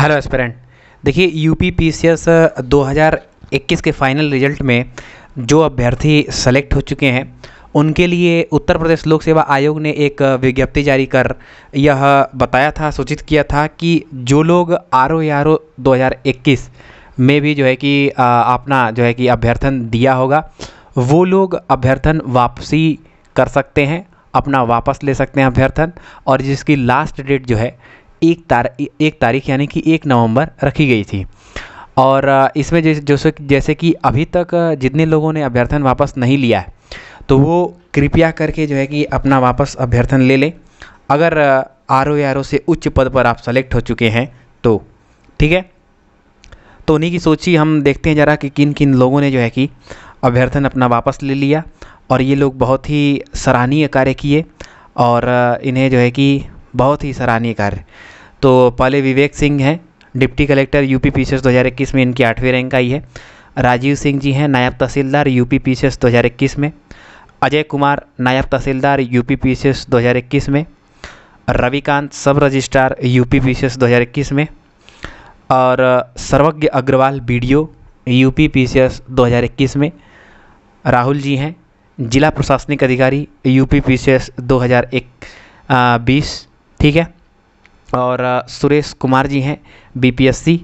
hello aspirant देखिए U P P C S दो के फाइनल रिजल्ट में जो अभ्यर्थी सेलेक्ट हो चुके हैं उनके लिए उत्तर प्रदेश लोक सेवा आयोग ने एक विज्ञप्ति जारी कर यह बताया था सूचित किया था कि जो लोग आर ओ आर ओ दो में भी जो है कि अपना जो है कि अभ्यर्थन दिया होगा वो लोग अभ्यर्थन वापसी कर सकते हैं अपना वापस ले सकते हैं अभ्यर्थन और जिसकी लास्ट डेट जो है एक तार एक तारीख यानी कि एक नवंबर रखी गई थी और इसमें जैसे जैसे कि अभी तक जितने लोगों ने अभ्यर्थन वापस नहीं लिया है तो वो कृपया करके जो है कि अपना वापस अभ्यर्थन ले लें अगर आर ओ आर ओ से उच्च पद पर आप सेलेक्ट हो चुके हैं तो ठीक है तो उन्हीं की सोची हम देखते हैं ज़रा कि किन किन लोगों ने जो है कि अभ्यर्थन अपना वापस ले लिया और ये लोग बहुत ही सराहनीय कार्य किए और इन्हें जो है कि बहुत ही सराहनीय कार्य तो पहले विवेक सिंह हैं deputy collector UP C S में इनकी आठवीं रैंक आई है राजीव सिंह जी हैं नायब तहसीलदार यूपी पी 2021 में अजय कुमार नायब तहसीलदार यूपी पी 2021 में रविकांत सब रजिस्ट्रार यूपी पी 2021 में और सर्वज्ञ अग्रवाल बीडीओ यूपी पी 2021 में राहुल जी हैं जिला प्रशासनिक अधिकारी यूपी हज़ार एक बीस ठीक है और सुरेश कुमार जी हैं बीपीएससी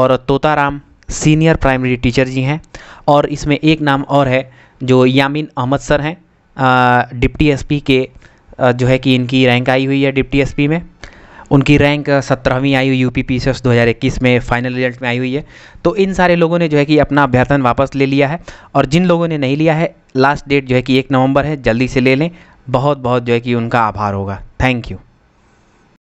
और Totaram senior primary teacher ji हैं और इसमें एक नाम और है जो यामिन अहमद सर हैं डिप्टी एसपी के जो है कि इनकी रैंक आई हुई है डिप्टी एसपी में उनकी रैंक सत्रहवीं आई हुई यू पी पी दो हज़ार इक्कीस में फाइनल रिजल्ट में आई हुई है तो इन सारे लोगों ने जो है कि अपना अभ्यर्थन वापस ले लिया है और जिन लोगों ने नहीं लिया है लास्ट डेट जो है कि एक नवंबर है जल्दी से ले लें बहुत बहुत जो है कि उनका आभार होगा थैंक यू